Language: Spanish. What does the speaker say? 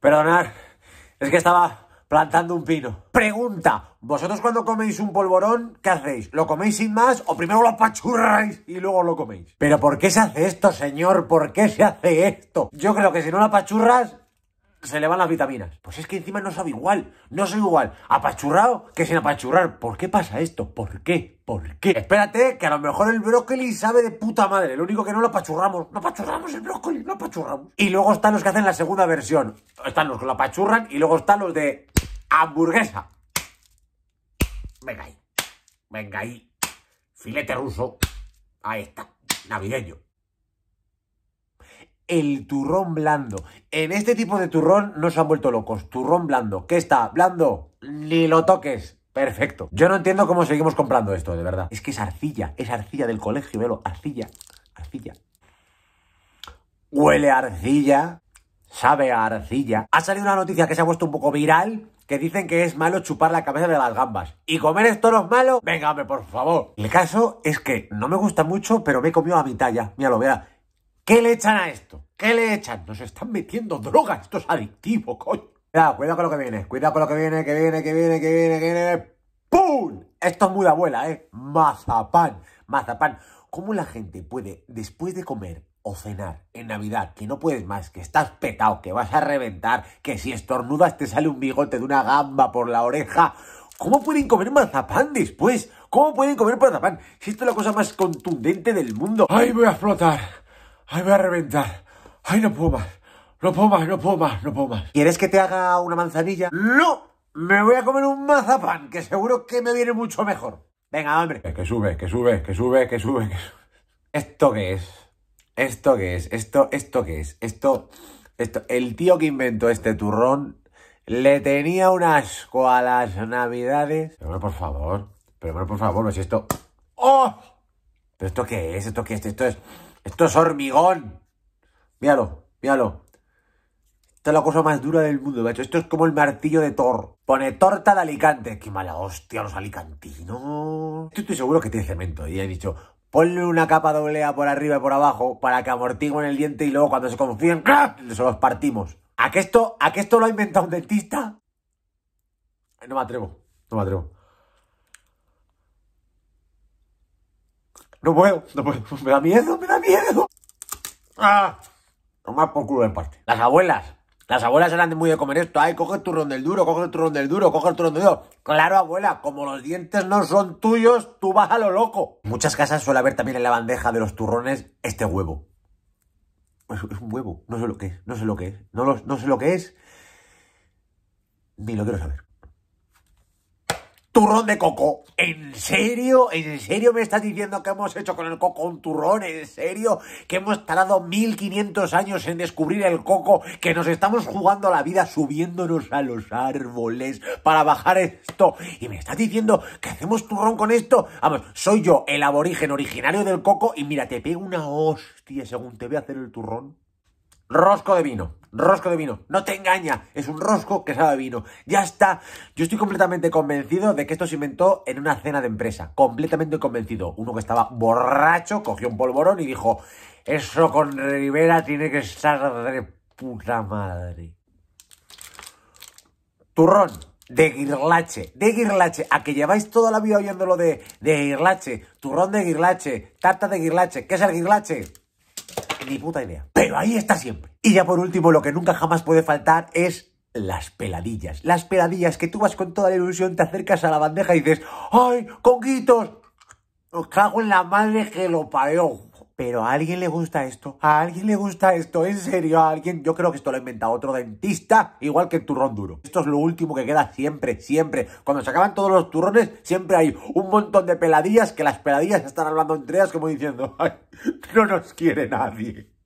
Perdonad, es que estaba plantando un pino. Pregunta, ¿vosotros cuando coméis un polvorón, qué hacéis? ¿Lo coméis sin más o primero lo apachurráis y luego lo coméis? Pero ¿por qué se hace esto, señor? ¿Por qué se hace esto? Yo creo que si no lo apachurras, se le van las vitaminas. Pues es que encima no sabe igual, no soy igual, apachurrado que sin apachurrar. ¿Por qué pasa esto? ¿Por qué? ¿Por qué? Espérate, que a lo mejor el brócoli sabe de puta madre, lo único que no lo apachurramos, no apachurramos el brócoli, no apachurramos. Y luego están los que hacen la segunda versión, están los que lo apachurran y luego están los de hamburguesa. Venga ahí, venga ahí, filete ruso, ahí está, navideño el turrón blando. En este tipo de turrón no se han vuelto locos. Turrón blando. ¿Qué está? Blando. Ni lo toques. Perfecto. Yo no entiendo cómo seguimos comprando esto, de verdad. Es que es arcilla, es arcilla del colegio, velo. Arcilla, arcilla. Huele a arcilla, sabe a arcilla. Ha salido una noticia que se ha puesto un poco viral que dicen que es malo chupar la cabeza de las gambas. ¿Y comer esto no es malo? Venga, por favor. El caso es que no me gusta mucho, pero me he comido a mi talla. Míralo, mira. ¿Qué le echan a esto? ¿Qué le echan? Nos están metiendo droga, esto es adictivo, coño. Cuidado, cuidado con lo que viene, cuidado con lo que viene, que viene, que viene, que viene, que viene. ¡Pum! Esto es muy de abuela, ¿eh? Mazapán, mazapán. ¿Cómo la gente puede, después de comer o cenar en Navidad, que no puedes más, que estás petado, que vas a reventar, que si estornudas te sale un bigote de una gamba por la oreja? ¿Cómo pueden comer mazapán después? ¿Cómo pueden comer mazapán? Si esto es la cosa más contundente del mundo. ¡Ay, voy a explotar! ¡Ay, me voy a reventar! ¡Ay, no puedo más! ¡No puedo más, no puedo más, no puedo más! ¿Quieres que te haga una manzanilla? ¡No! Me voy a comer un mazapán, que seguro que me viene mucho mejor. Venga, hombre. Que sube, que sube, que sube, que sube, que sube. ¿Esto qué es? ¿Esto qué es? ¿Esto, esto qué es? Esto, esto. El tío que inventó este turrón le tenía un asco a las navidades. Pero bueno, por favor. Pero bueno, por favor, no si esto. ¡Oh! ¿Pero esto qué es? ¿Esto qué es? Esto es. Esto es hormigón. Míralo, míralo. Esta es la cosa más dura del mundo, hecho. Esto es como el martillo de Thor. Pone torta de Alicante. Qué mala hostia los alicantinos. Yo estoy seguro que tiene cemento. Y he dicho, ponle una capa doblea por arriba y por abajo para que amortiguen el diente y luego cuando se confíen, se los partimos. ¿A qué esto, a que esto lo ha inventado un dentista? No me atrevo, no me atrevo. No puedo, no puedo. Me da miedo, me da miedo. Ah, tomar por culo de parte. Las abuelas. Las abuelas eran muy de comer esto. Ay, coge el turrón del duro, coge el turrón del duro, coge el turrón del duro. Claro, abuela, como los dientes no son tuyos, tú vas a lo loco. muchas casas suele haber también en la bandeja de los turrones este huevo. Es, un huevo. No sé lo que es. No sé lo que es. No, lo, no sé lo que es. Ni lo quiero saber turrón de coco. ¿En serio? ¿En serio me estás diciendo que hemos hecho con el coco un turrón? ¿En serio? ¿Que hemos tardado 1500 años en descubrir el coco? ¿Que nos estamos jugando la vida subiéndonos a los árboles para bajar esto? ¿Y me estás diciendo que hacemos turrón con esto? Vamos, soy yo, el aborigen originario del coco, y mira, te pego una hostia según te voy a hacer el turrón. Rosco de vino. Rosco de vino, no te engaña, es un rosco que sabe a vino. Ya está, yo estoy completamente convencido de que esto se inventó en una cena de empresa, completamente convencido. Uno que estaba borracho cogió un polvorón y dijo, eso con Rivera tiene que estar de puta madre. Turrón, de guirlache, de guirlache, a que lleváis toda la vida oyéndolo de, de guirlache, turrón de guirlache, tarta de guirlache, ¿qué es el guirlache? ni puta idea. Pero ahí está siempre. Y ya por último, lo que nunca jamás puede faltar es las peladillas. Las peladillas que tú vas con toda la ilusión, te acercas a la bandeja y dices, ¡ay, Conquitos Os cago en la madre que lo pagó. Pero a alguien le gusta esto. A alguien le gusta esto. En serio, a alguien. Yo creo que esto lo ha inventado otro dentista, igual que el turrón duro. Esto es lo último que queda siempre, siempre. Cuando se acaban todos los turrones, siempre hay un montón de peladillas que las peladillas están hablando entre ellas como diciendo, ay, no nos quiere nadie.